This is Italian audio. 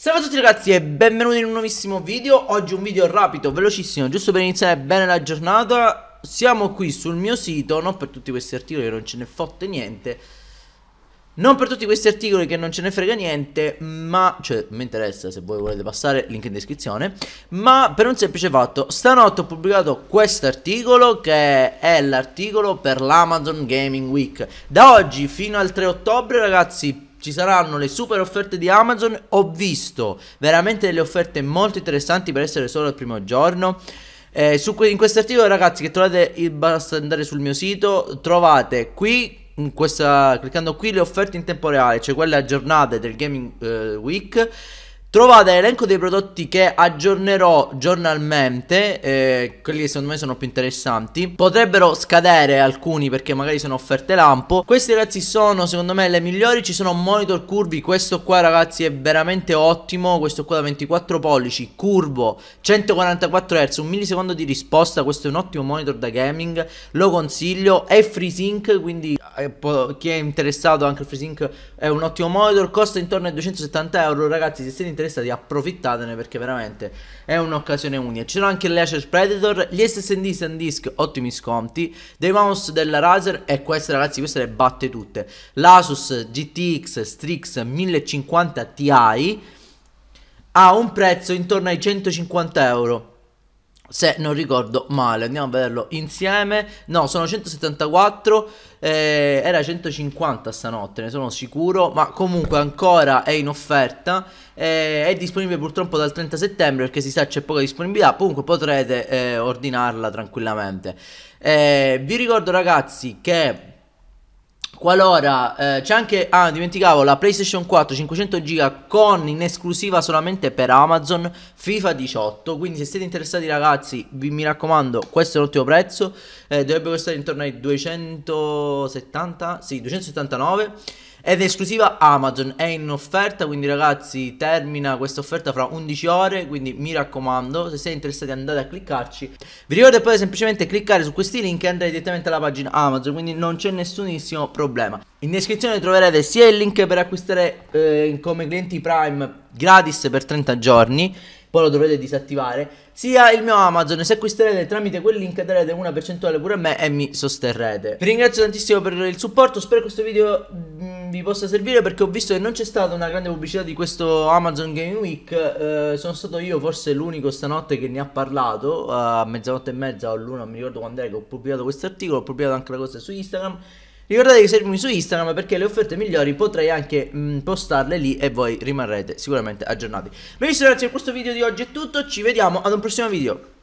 Salve a tutti ragazzi e benvenuti in un nuovissimo video Oggi un video rapido, velocissimo, giusto per iniziare bene la giornata Siamo qui sul mio sito, non per tutti questi articoli che non ce ne fotte niente Non per tutti questi articoli che non ce ne frega niente Ma, cioè, mi interessa se voi volete passare, link in descrizione Ma per un semplice fatto, stanotte ho pubblicato questo articolo Che è l'articolo per l'Amazon Gaming Week Da oggi fino al 3 ottobre ragazzi ci saranno le super offerte di Amazon. Ho visto veramente delle offerte molto interessanti per essere solo al primo giorno. Eh, su, in questo articolo, ragazzi, che trovate, basta andare sul mio sito, trovate qui. Questa, cliccando qui le offerte in tempo reale, cioè quelle aggiornate del Gaming eh, Week Trovate l'elenco dei prodotti che aggiornerò giornalmente, eh, quelli che secondo me sono più interessanti. Potrebbero scadere alcuni perché magari sono offerte lampo. Questi ragazzi sono secondo me le migliori, ci sono monitor curvi, questo qua ragazzi è veramente ottimo, questo qua da 24 pollici, curvo, 144 Hz, un millisecondo di risposta, questo è un ottimo monitor da gaming, lo consiglio, è FreeSync, quindi eh, chi è interessato anche al FreeSync è un ottimo monitor, costa intorno ai 270 euro, ragazzi se siete interessati approfittatene perché veramente è un'occasione unica. C'era anche il Laser Predator, gli SSD SanDisk, ottimi sconti, dei mouse della Razer e queste ragazzi queste le batte tutte. L'Asus GTX Strix 1050 Ti ha un prezzo intorno ai 150 euro se non ricordo male, andiamo a vederlo insieme. No, sono 174, eh, era 150 stanotte, ne sono sicuro, ma comunque ancora è in offerta. Eh, è disponibile purtroppo dal 30 settembre perché si sa c'è poca disponibilità, comunque potrete eh, ordinarla tranquillamente. Eh, vi ricordo ragazzi che Qualora eh, c'è anche, ah dimenticavo, la PlayStation 4 500 giga con in esclusiva solamente per Amazon FIFA 18, quindi se siete interessati ragazzi vi, mi raccomando questo è l'ultimo prezzo, eh, dovrebbe costare intorno ai 270, sì 279 ed è esclusiva Amazon, è in offerta, quindi ragazzi termina questa offerta fra 11 ore, quindi mi raccomando, se siete interessati andate a cliccarci. Vi ricordo poi semplicemente cliccare su questi link e andare direttamente alla pagina Amazon, quindi non c'è nessunissimo problema. In descrizione troverete sia il link per acquistare eh, come clienti Prime gratis per 30 giorni, poi lo dovrete disattivare, sia il mio Amazon. Se acquisterete tramite quel link darete una percentuale pure a me e mi sosterrete. Vi ringrazio tantissimo per il supporto, spero che questo video mm, vi possa servire perché ho visto che non c'è stata una grande pubblicità di questo Amazon Game Week. Eh, sono stato io forse l'unico stanotte che ne ha parlato a mezzanotte e mezza o l'una, non mi ricordo quando era che ho pubblicato questo articolo, ho pubblicato anche la cosa su Instagram. Ricordate di seguirmi su Instagram perché le offerte migliori potrei anche mh, mm, postarle lì e voi rimarrete sicuramente aggiornati. Benissimo ragazzi, per questo video di oggi è tutto, ci vediamo ad un prossimo video.